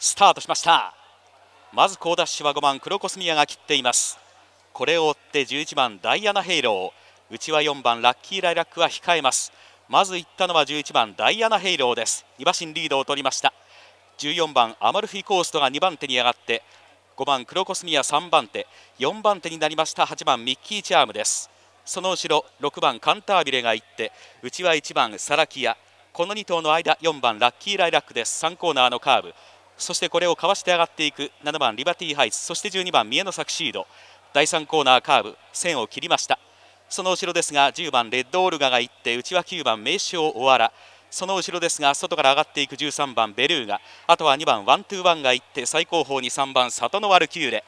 スタートしましたまず好ダッシュは5番クロコスミアが切っていますこれを追って11番ダイアナ・ヘイロー内は4番ラッキー・ライラックは控えますまず行ったのは11番ダイアナ・ヘイローです2馬身リードを取りました14番アマルフィ・コーストが2番手に上がって5番クロコスミア3番手4番手になりました8番ミッキー・チャームですその後ろ6番カンタービレが行って内は1番サラキアこの2頭の間4番ラッキー・ライラックです3コーナーのカーブそしてこれをかわして上がっていく7番リバティハイツそして12番三重のサクシード第3コーナーカーブ線を切りましたその後ろですが10番レッドオルガが行って内は9番名称オアラその後ろですが外から上がっていく13番ベルーガあとは2番ワントゥーワンが行って最後方に3番サトノワルキューレ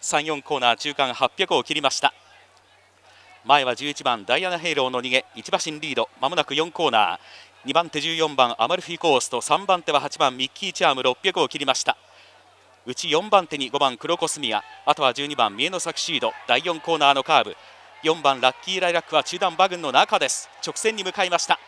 34コーナー中間800を切りました前は11番ダイアナ・ヘイローの逃げ1馬身リードまもなく4コーナー2番手14番アマルフィコースと3番手は8番ミッキー・チャーム600を切りましたうち4番手に5番クロコスミアあとは12番三重のサクシード第4コーナーのカーブ4番ラッキー・ライラックは中段馬群の中です直線に向かいました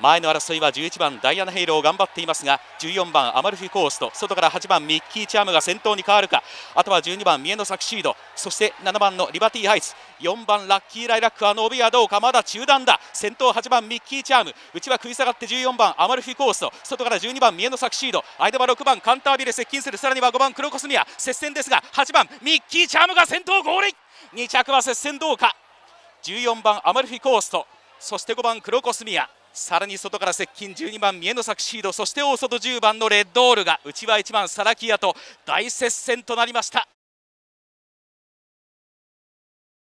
前の争いは11番ダイアナ・ヘイロー頑張っていますが14番アマルフィ・コースト外から8番ミッキー・チャームが先頭に変わるかあとは12番ミエノ・サクシードそして7番のリバティ・ハイツ4番ラッキー・ライラックは伸びはどうかまだ中断だ先頭8番ミッキー・チャーム内は食い下がって14番アマルフィ・コースト外から12番ミエノ・サクシード間は6番カンタービレ接近するさらには5番クロコスミア接戦ですが8番ミッキー・チャームが先頭合流2着は接戦どうか14番アマルフィ・コーストそして5番クロコスミアさらに外から接近12番三重のサクシードそして大外10番のレッドオールが内は1番サラキアと大接戦となりました。